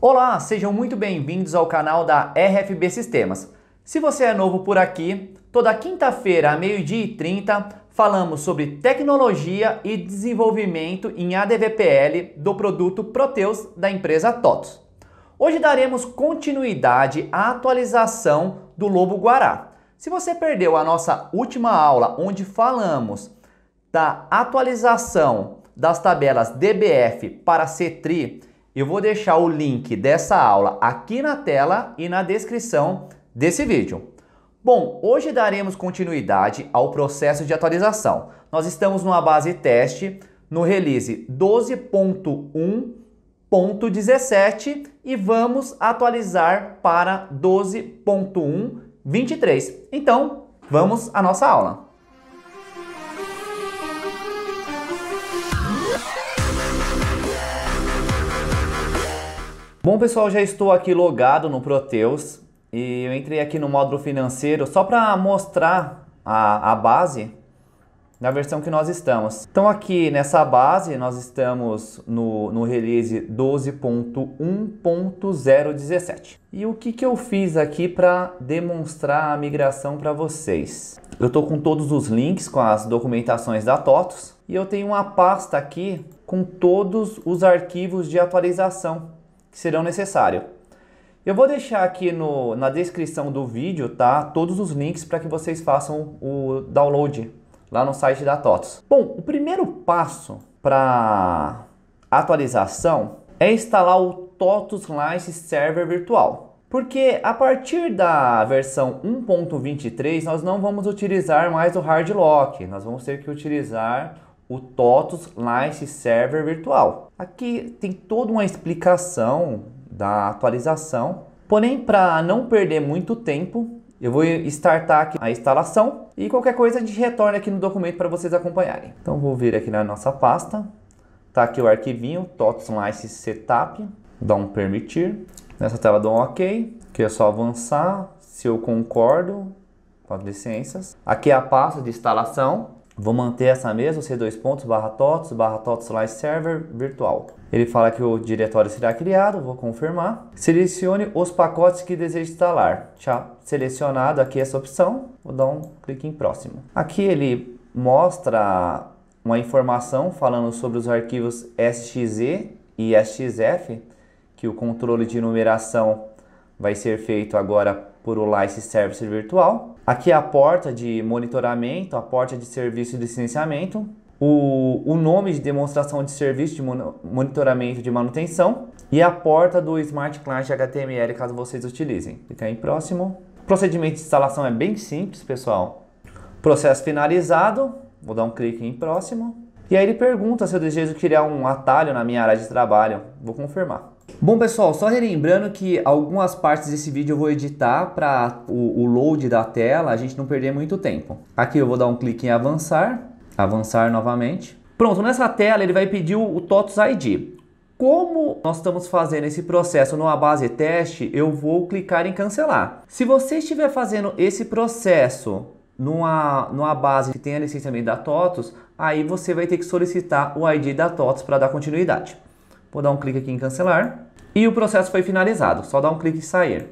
Olá, sejam muito bem-vindos ao canal da RFB Sistemas. Se você é novo por aqui, toda quinta-feira, a meio-dia e 30, falamos sobre tecnologia e desenvolvimento em ADVPL do produto Proteus da empresa TOTOS. Hoje daremos continuidade à atualização do Lobo Guará. Se você perdeu a nossa última aula, onde falamos da atualização das tabelas DBF para CETRI, eu vou deixar o link dessa aula aqui na tela e na descrição desse vídeo. Bom, hoje daremos continuidade ao processo de atualização. Nós estamos numa base teste no release 12.1.17 e vamos atualizar para 12.1.23. Então, vamos à nossa aula. Bom, pessoal, já estou aqui logado no Proteus e eu entrei aqui no módulo financeiro só para mostrar a, a base na versão que nós estamos. Então aqui nessa base nós estamos no, no release 12.1.017. E o que, que eu fiz aqui para demonstrar a migração para vocês? Eu estou com todos os links com as documentações da TOTOS e eu tenho uma pasta aqui com todos os arquivos de atualização que serão necessários. Eu vou deixar aqui no, na descrição do vídeo, tá? Todos os links para que vocês façam o download lá no site da TOTS. Bom, o primeiro passo para atualização é instalar o TOTUS Live Server Virtual. Porque a partir da versão 1.23 nós não vamos utilizar mais o hard lock, nós vamos ter que utilizar o TOTUS Live Server Virtual. Aqui tem toda uma explicação da atualização, porém para não perder muito tempo, eu vou startar aqui a instalação e qualquer coisa a gente retorna aqui no documento para vocês acompanharem. Então vou vir aqui na nossa pasta, tá aqui o arquivinho TOTUS Live Setup, dá um permitir, nessa tela dou um OK, Aqui é só avançar, se eu concordo, com as licenças. Aqui é a pasta de instalação, Vou manter essa mesma, C2 pontos, barra TOTS, barra TOTS live server virtual. Ele fala que o diretório será criado, vou confirmar. Selecione os pacotes que deseja instalar. Já selecionado aqui essa opção, vou dar um clique em próximo. Aqui ele mostra uma informação falando sobre os arquivos SXZ e SXF, que o controle de numeração vai ser feito agora por o Lice Service Virtual. Aqui é a porta de monitoramento, a porta de serviço de licenciamento, o, o nome de demonstração de serviço de monitoramento de manutenção e a porta do Smart Client HTML caso vocês utilizem. Clica em próximo. O procedimento de instalação é bem simples, pessoal. Processo finalizado. Vou dar um clique em próximo. E aí ele pergunta se eu desejo criar um atalho na minha área de trabalho. Vou confirmar. Bom pessoal, só relembrando que algumas partes desse vídeo eu vou editar para o, o, load da tela, a gente não perder muito tempo. Aqui eu vou dar um clique em avançar, avançar novamente. Pronto, nessa tela ele vai pedir o, o TOTUS ID. Como nós estamos fazendo esse processo numa base teste, eu vou clicar em cancelar. Se você estiver fazendo esse processo numa, numa base que tem a licenciamento da TOTUS, aí você vai ter que solicitar o ID da TOTUS para dar continuidade. Vou dar um clique aqui em cancelar. E o processo foi finalizado, só dá um clique em sair.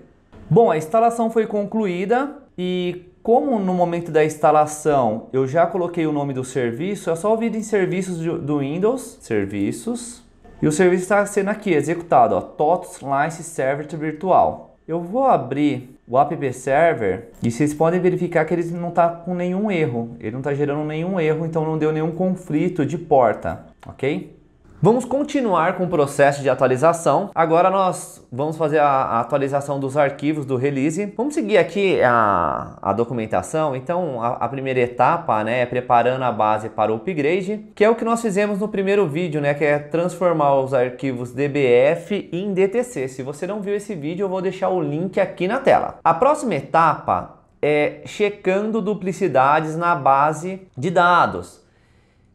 Bom, a instalação foi concluída e como no momento da instalação eu já coloquei o nome do serviço, é só vir em serviços do Windows, serviços, e o serviço está sendo aqui executado, ó, TOTS License Server Virtual. Eu vou abrir o app server e vocês podem verificar que ele não está com nenhum erro, ele não está gerando nenhum erro, então não deu nenhum conflito de porta, ok? Vamos continuar com o processo de atualização. Agora nós vamos fazer a, atualização dos arquivos do release. Vamos seguir aqui a, a documentação. Então a, a, primeira etapa né, é preparando a base para o upgrade, que é o que nós fizemos no primeiro vídeo, né, que é transformar os arquivos DBF em DTC. Se você não viu esse vídeo, eu vou deixar o link aqui na tela. A próxima etapa é checando duplicidades na base de dados.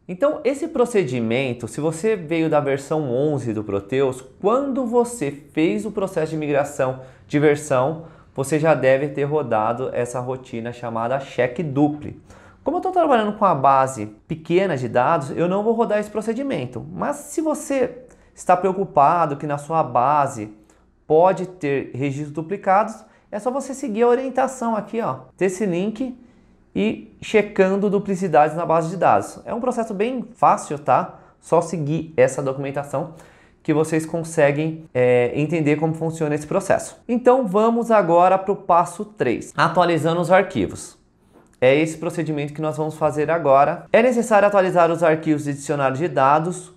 Então, esse procedimento, se você veio da versão 11 do Proteus, quando você fez o processo de migração de versão, você já deve ter rodado essa rotina chamada cheque duplo. Como eu estou trabalhando com a base pequena de dados, eu não vou rodar esse procedimento. Mas se você está preocupado que na sua base pode ter registros duplicados, é só você seguir a orientação aqui ó, desse link e checando duplicidades na base de dados. É um processo bem fácil, tá? Só seguir essa documentação que vocês conseguem é, entender como funciona esse processo. Então vamos agora para o passo 3, atualizando os arquivos. É esse procedimento que nós vamos fazer agora. É necessário atualizar os arquivos de dicionário de dados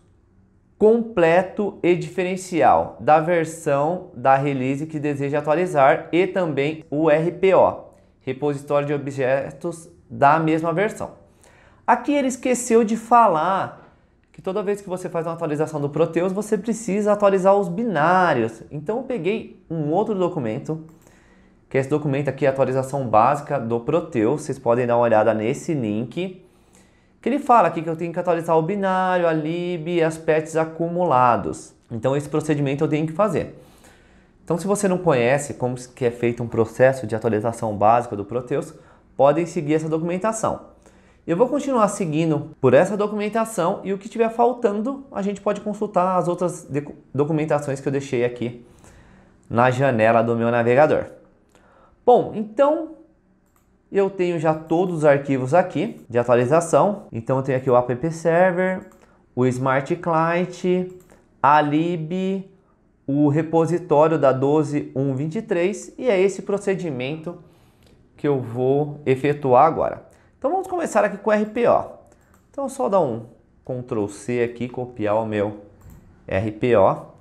completo e diferencial da versão da release que deseja atualizar e também o RPO, repositório de objetos da mesma versão. Aqui ele esqueceu de falar que toda vez que você faz uma atualização do Proteus, você precisa atualizar os binários. Então eu peguei um outro documento, que é esse documento aqui, a atualização básica do Proteus. Vocês podem dar uma olhada nesse link. Que ele fala aqui que eu tenho que atualizar o binário, a lib e as pets acumulados. Então esse procedimento eu tenho que fazer. Então, se você não conhece como que é feito um processo de atualização básica do Proteus, podem seguir essa documentação. Eu vou continuar seguindo por essa documentação e o que tiver faltando, a gente pode consultar as outras documentações que eu deixei aqui na janela do meu navegador. Bom, então eu tenho já todos os arquivos aqui de atualização. Então eu tenho aqui o app server, o smart client, a lib, o repositório da 12123 e é esse procedimento que eu vou efetuar agora. Então vamos começar aqui com o RPO. Então só dar um Ctrl C aqui, copiar o meu RPO.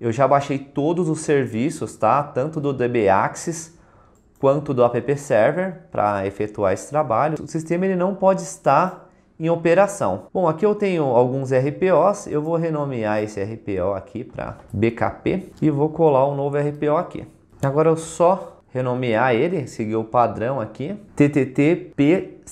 Eu já baixei todos os serviços, tá? Tanto do DB Axis quanto do app server para efetuar esse trabalho. O sistema ele não pode estar em operação. Bom, aqui eu tenho alguns RPOs, eu vou renomear esse RPO aqui para BKP e vou colar um novo RPO aqui. Agora eu só renomear ele, seguir o padrão aqui, tttp120.rpo.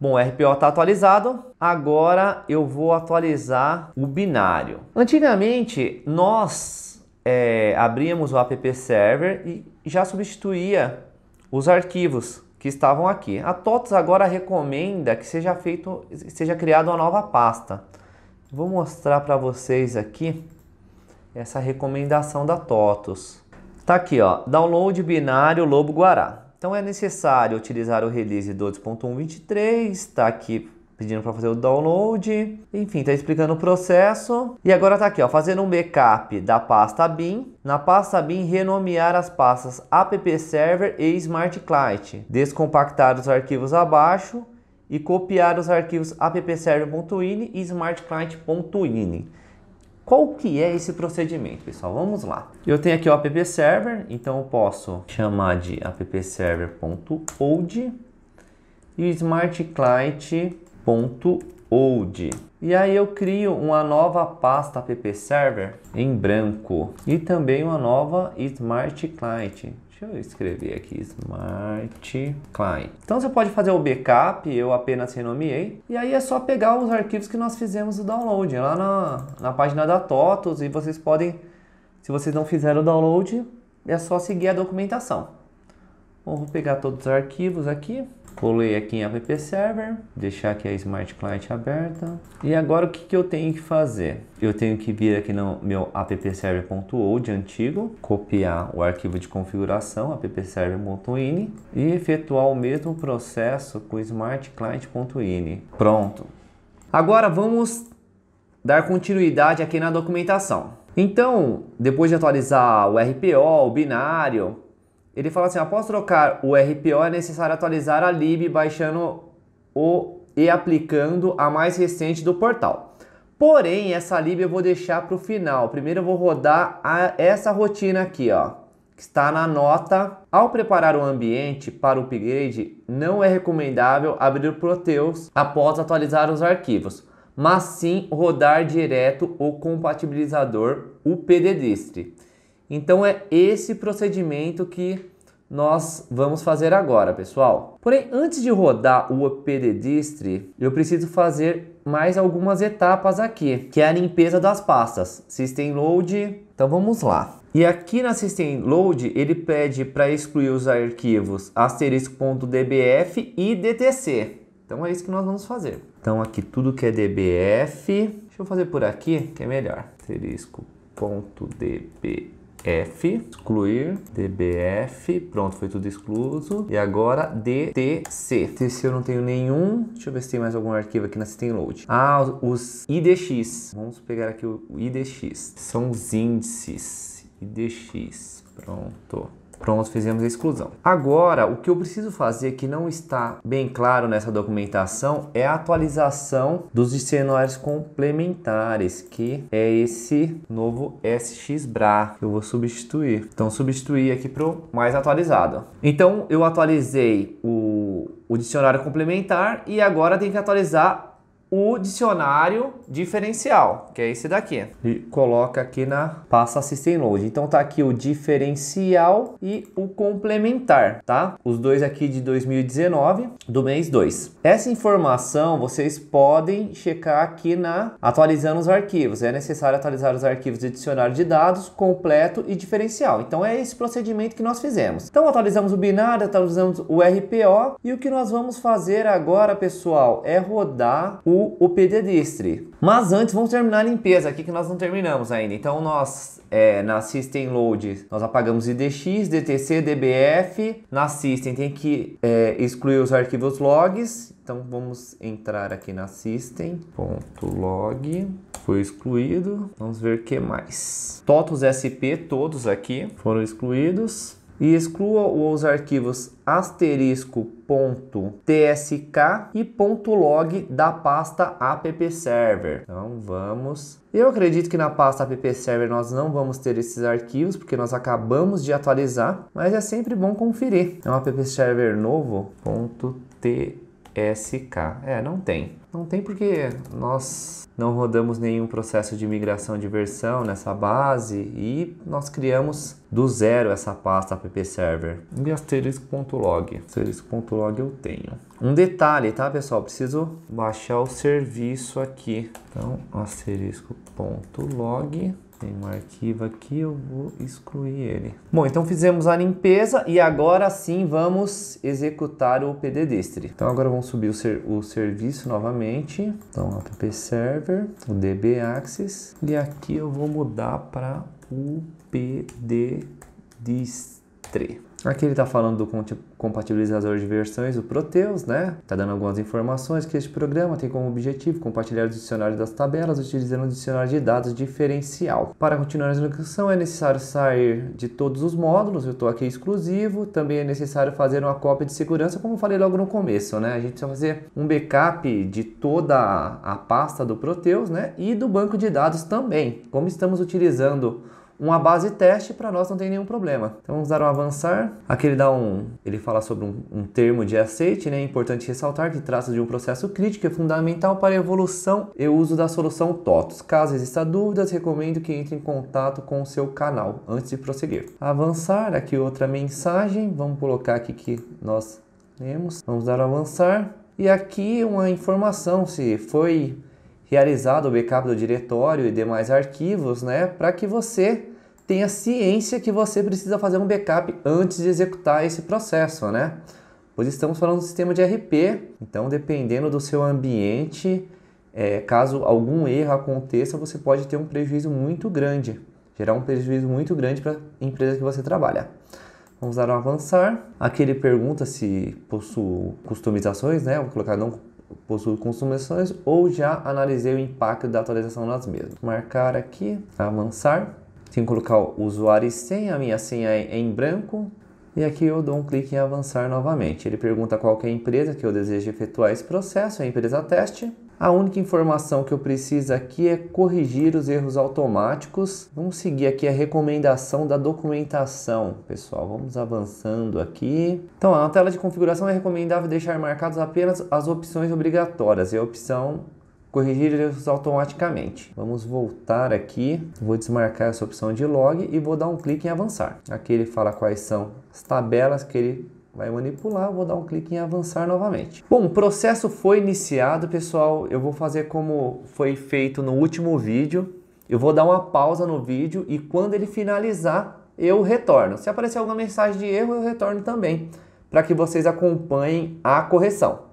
Bom, o RPO está atualizado, agora eu vou atualizar o binário. Antigamente, nós é, abríamos o app server e já substituía os arquivos que estavam aqui. A TOTS agora recomenda que seja feito, seja criada uma nova pasta. Vou mostrar para vocês aqui essa recomendação da TOTOS. Tá aqui, ó, download binário Lobo Guará. Então é necessário utilizar o release 12.123, está aqui pedindo para fazer o download. Enfim, está explicando o processo. E agora está aqui, ó, fazendo um backup da pasta bin. Na pasta bin, renomear as pastas app server e smart client. Descompactar os arquivos abaixo e copiar os arquivos appserver.ini e smartclient.ini. Qual que é esse procedimento, pessoal? Vamos lá. Eu tenho aqui o appserver, então eu posso chamar de appserver.old e o smartclient .old. E aí eu crio uma nova pasta app server em branco e também uma nova smart client. Deixa eu escrever aqui Smart Client. Então você pode fazer o backup, eu apenas renomeei. E aí é só pegar os arquivos que nós fizemos o download lá na, na página da TOTOS e vocês podem, se vocês não fizeram o download, é só seguir a documentação. Bom, vou pegar todos os arquivos aqui colei aqui em app server, deixar aqui a Smart Client aberta. E agora o que, que eu tenho que fazer? Eu tenho que vir aqui no meu app server.old antigo, copiar o arquivo de configuração app server.in e efetuar o mesmo processo com smartclient.ini. Pronto. Agora vamos dar continuidade aqui na documentação. Então, depois de atualizar o RPO, o binário, ele fala assim: após trocar o RPO, é necessário atualizar a lib baixando o e aplicando a mais recente do portal. Porém, essa lib eu vou deixar para o final. Primeiro eu vou rodar a, essa rotina aqui, ó, que está na nota. Ao preparar o ambiente para o upgrade, não é recomendável abrir o Proteus após atualizar os arquivos, mas sim rodar direto o compatibilizador UPDDistre. Então é esse procedimento que nós vamos fazer agora, pessoal. Porém, antes de rodar o OPDistre, eu preciso fazer mais algumas etapas aqui, que é a limpeza das pastas. System Load, então vamos lá. E aqui na System Load, ele pede para excluir os arquivos asterisco.dbf e dtc. Então é isso que nós vamos fazer. Então aqui tudo que é dbf, deixa eu fazer por aqui, que é melhor. asterisco.dbf F, excluir, DBF, pronto, foi tudo excluso. E agora DTC. TC eu não tenho nenhum. Deixa eu ver se tem mais algum arquivo aqui na System Load. Ah, os IDX. Vamos pegar aqui o IDX. São os índices. IDX, pronto. Pronto, fizemos a exclusão. Agora, o que eu preciso fazer que não está bem claro nessa documentação é a atualização dos dicionários complementares, que é esse novo SXBRA que eu vou substituir. Então, substituir aqui para o mais atualizado. Então, eu atualizei o, o dicionário complementar e agora tem que atualizar o dicionário diferencial, que é esse daqui. E coloca aqui na pasta System Load. Então tá aqui o diferencial e o complementar, tá? Os dois aqui de 2019, do mês 2. Essa informação vocês podem checar aqui na atualizando os arquivos. É necessário atualizar os arquivos de dicionário de dados completo e diferencial. Então é esse procedimento que nós fizemos. Então atualizamos o binário, atualizamos o RPO e o que nós vamos fazer agora, pessoal, é rodar o o pedestre. Mas antes vamos terminar a limpeza aqui que nós não terminamos ainda. Então nós é, na System Load nós apagamos IDX, DTC, DBF. Na System tem que é, excluir os arquivos logs. Então vamos entrar aqui na System.log. Foi excluído. Vamos ver o que mais. Totos SP, todos aqui foram excluídos e exclua os arquivos asterisco.tsk e .log da pasta app-server. Então vamos. Eu acredito que na pasta app-server nós não vamos ter esses arquivos, porque nós acabamos de atualizar, mas é sempre bom conferir. É um app-server novo.tsk. É, não tem. Não tem porque nós não rodamos nenhum processo de migração de versão nessa base e nós criamos do zero essa pasta app server. E asterisco.log. Asterisco.log eu tenho. Um detalhe, tá pessoal? Preciso baixar o serviço aqui. Então, asterisco.log tem um arquivo aqui, eu vou excluir ele. Bom, então fizemos a limpeza e agora sim vamos executar o pddistri. Então agora vamos subir o, ser, o serviço novamente. Então app server, o db access e aqui eu vou mudar para o pddistri. Aqui ele está falando do, compatibilizador de versões, o Proteus, né? Tá dando algumas informações que este programa tem como objetivo compartilhar o dicionário das tabelas utilizando o dicionário de dados diferencial. Para continuar a execução é necessário sair de todos os módulos, eu estou aqui exclusivo, também é necessário fazer uma cópia de segurança, como eu falei logo no começo, né? A gente precisa fazer um backup de toda a pasta do Proteus, né? E do banco de dados também. Como estamos utilizando uma base teste para nós não tem nenhum problema. Então vamos dar um avançar. Aqui ele dá um, ele fala sobre um, um termo de aceite, né? É importante ressaltar que trata de um processo crítico e é fundamental para a evolução e uso da solução TOTOS. Caso exista dúvidas, recomendo que entre em contato com o seu canal antes de prosseguir. Avançar, aqui outra mensagem, vamos colocar aqui que nós lemos. Vamos dar um avançar. E aqui uma informação se foi realizado o backup do diretório e demais arquivos, né, para que você tenha ciência que você precisa fazer um backup antes de executar esse processo, né? Pois estamos falando do sistema de RP, então dependendo do seu ambiente, é, caso algum erro aconteça, você pode ter um prejuízo muito grande, gerar um prejuízo muito grande para a empresa que você trabalha. Vamos dar um avançar. Aqui ele pergunta se possui customizações, né? Vou colocar não possui customizações ou já analisei o impacto da atualização nas mesmas. Marcar aqui, avançar tenho que colocar o usuário e senha, a minha senha é em branco. E aqui eu dou um clique em avançar novamente. Ele pergunta qual é a empresa que eu desejo efetuar esse processo, é a empresa teste. A única informação que eu preciso aqui é corrigir os erros automáticos. Vamos seguir aqui a recomendação da documentação, pessoal. Vamos avançando aqui. Então, na tela de configuração é recomendável deixar marcados apenas as opções obrigatórias e a opção corrigir erros automaticamente. Vamos voltar aqui, vou desmarcar essa opção de log e vou dar um clique em avançar. Aqui ele fala quais são as tabelas que ele vai manipular, vou dar um clique em avançar novamente. Bom, o processo foi iniciado, pessoal. Eu vou fazer como foi feito no último vídeo. Eu vou dar uma pausa no vídeo e quando ele finalizar, eu retorno. Se aparecer alguma mensagem de erro, eu retorno também, para que vocês acompanhem a correção.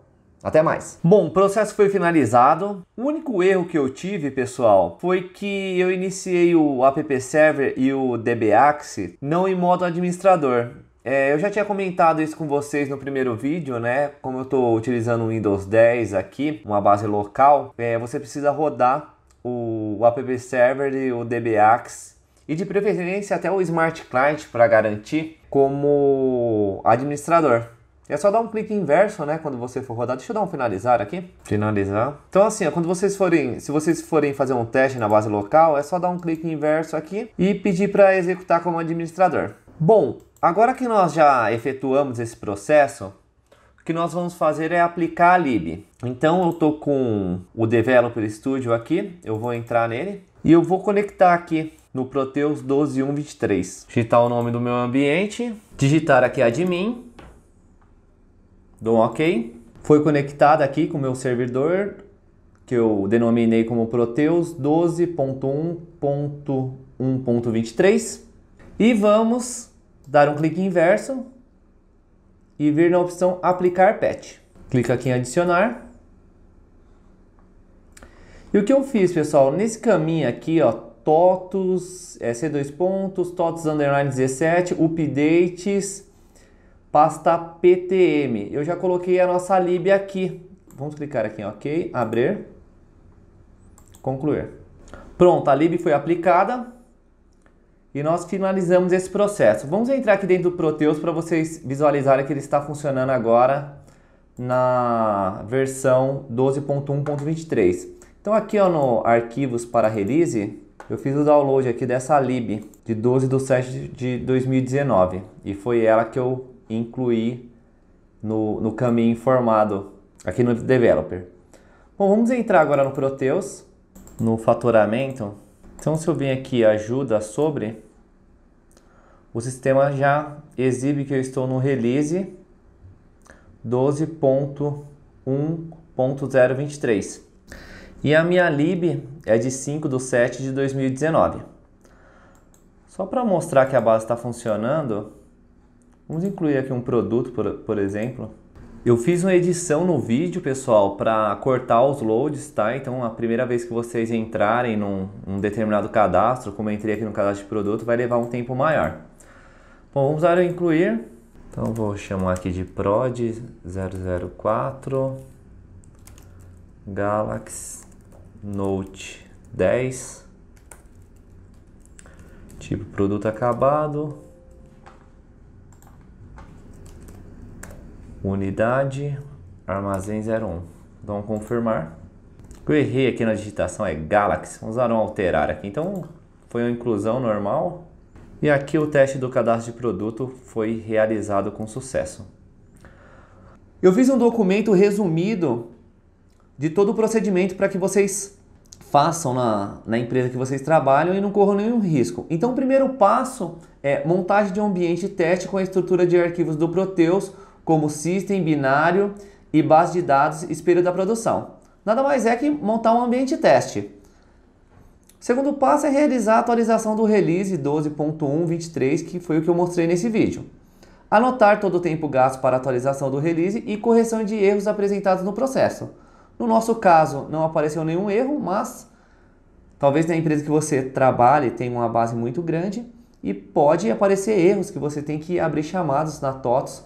Até mais. Bom, o processo foi finalizado. O único erro que eu tive, pessoal, foi que eu iniciei o app server e o dbax não em modo administrador. É, eu já tinha comentado isso com vocês no primeiro vídeo, né? Como eu estou utilizando o Windows 10 aqui, uma base local, é, você precisa rodar o, o app server e o dbax e de preferência até o Smart Client para garantir como administrador. É só dar um clique inverso, né, quando você for rodar. Deixa eu dar um finalizar aqui. Finalizar. Então assim, ó, quando vocês forem, se vocês forem fazer um teste na base local, é só dar um clique inverso aqui e pedir para executar como administrador. Bom, agora que nós já efetuamos esse processo, o que nós vamos fazer é aplicar a lib. Então eu estou com o Developer Studio aqui, eu vou entrar nele e eu vou conectar aqui no Proteus 12123. Digitar o nome do meu ambiente, digitar aqui admin Dou um OK. Foi conectada aqui com o meu servidor, que eu denominei como Proteus 12.1.1.23. E vamos dar um clique inverso e vir na opção aplicar patch. Clica aqui em adicionar. E o que eu fiz, pessoal? Nesse caminho aqui, ó, TOTUS, é SC2 pontos, TOTUS underline 17, updates, pasta PTM. Eu já coloquei a nossa lib aqui. Vamos clicar aqui em OK, abrir, concluir. Pronto, a lib foi aplicada e nós finalizamos esse processo. Vamos entrar aqui dentro do Proteus para vocês visualizarem que ele está funcionando agora na versão 12.1.23. Então aqui ó, no arquivos para release, eu fiz o download aqui dessa lib de 12 de 7 de 2019 e foi ela que eu incluir no, no caminho informado aqui no Developer. Bom, vamos entrar agora no Proteus, no faturamento. Então, se eu vim aqui ajuda sobre, o sistema já exibe que eu estou no release 12.1.023. E a minha lib é de 5 de 7 de 2019. Só para mostrar que a base está funcionando, Vamos incluir aqui um produto, por, por exemplo. Eu fiz uma edição no vídeo, pessoal, para cortar os loads, tá? Então, a primeira vez que vocês entrarem num, determinado cadastro, como eu entrei aqui no cadastro de produto, vai levar um tempo maior. Bom, vamos lá o incluir. Então, vou chamar aqui de prod 004 Galaxy Note 10 tipo produto acabado unidade, armazém 01. Vamos confirmar. eu errei aqui na digitação é Galaxy, Vamos um alterar aqui. Então foi uma inclusão normal. E aqui o teste do cadastro de produto foi realizado com sucesso. Eu fiz um documento resumido de todo o procedimento para que vocês façam na, na empresa que vocês trabalham e não corram nenhum risco. Então o primeiro passo é montagem de um ambiente teste com a estrutura de arquivos do Proteus como system, binário e base de dados espelho da produção. Nada mais é que montar um ambiente teste. Segundo passo é realizar a atualização do release 12.1.23, que foi o que eu mostrei nesse vídeo. Anotar todo o tempo gasto para atualização do release e correção de erros apresentados no processo. No nosso caso, não apareceu nenhum erro, mas talvez na empresa que você trabalhe tenha uma base muito grande e pode aparecer erros que você tem que abrir chamados na TOTS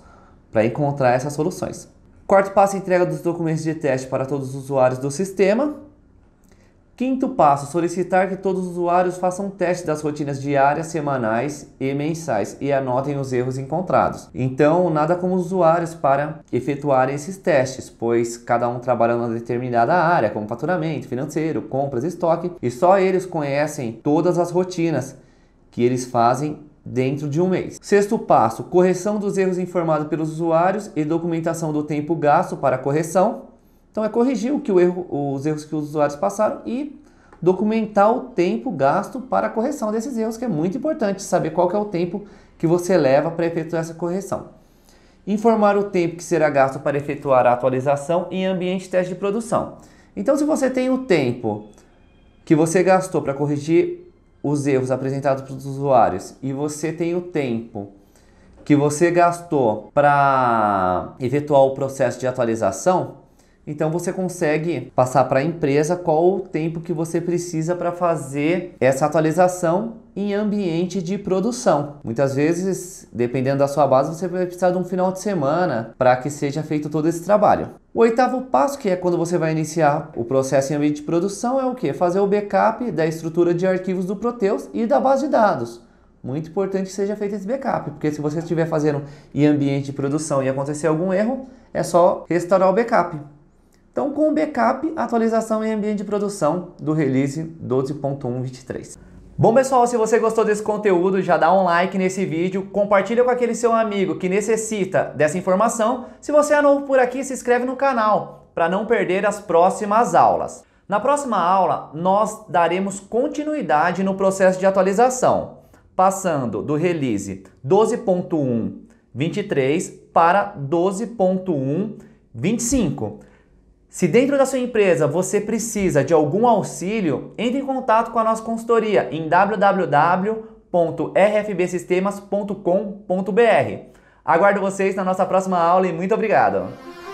para encontrar essas soluções. Quarto passo, entrega dos documentos de teste para todos os usuários do sistema. Quinto passo, solicitar que todos os usuários façam teste das rotinas diárias, semanais e mensais e anotem os erros encontrados. Então, nada como os usuários para efetuarem esses testes, pois cada um trabalha numa determinada área, como faturamento, financeiro, compras, estoque, e só eles conhecem todas as rotinas que eles fazem dentro de um mês. Sexto passo, correção dos erros informados pelos usuários e documentação do tempo gasto para correção. Então é corrigir o que o erro, os erros que os usuários passaram e documentar o tempo gasto para a correção desses erros, que é muito importante saber qual é o tempo que você leva para efetuar essa correção. Informar o tempo que será gasto para efetuar a atualização em ambiente de teste de produção. Então, se você tem o tempo que você gastou para corrigir os erros apresentados para os usuários e você tem o tempo que você gastou para efetuar o processo de atualização, então você consegue passar para a empresa qual o tempo que você precisa para fazer essa atualização em ambiente de produção. Muitas vezes, dependendo da sua base, você vai precisar de um final de semana para que seja feito todo esse trabalho. O oitavo passo, que é quando você vai iniciar o processo em ambiente de produção, é o que? Fazer o backup da estrutura de arquivos do Proteus e da base de dados. Muito importante que seja feito esse backup, porque se você estiver fazendo em ambiente de produção e acontecer algum erro, é só restaurar o backup. Então, com o backup, atualização em ambiente de produção do release 12.123. Bom pessoal, se você gostou desse conteúdo, já dá um like nesse vídeo, compartilha com aquele seu amigo que necessita dessa informação. Se você é novo por aqui, se inscreve no canal para não perder as próximas aulas. Na próxima aula, nós daremos continuidade no processo de atualização, passando do release 12.123 para 12.125. Se dentro da sua empresa você precisa de algum auxílio, entre em contato com a nossa consultoria em www.rfbsistemas.com.br. Aguardo vocês na nossa próxima aula e muito obrigado!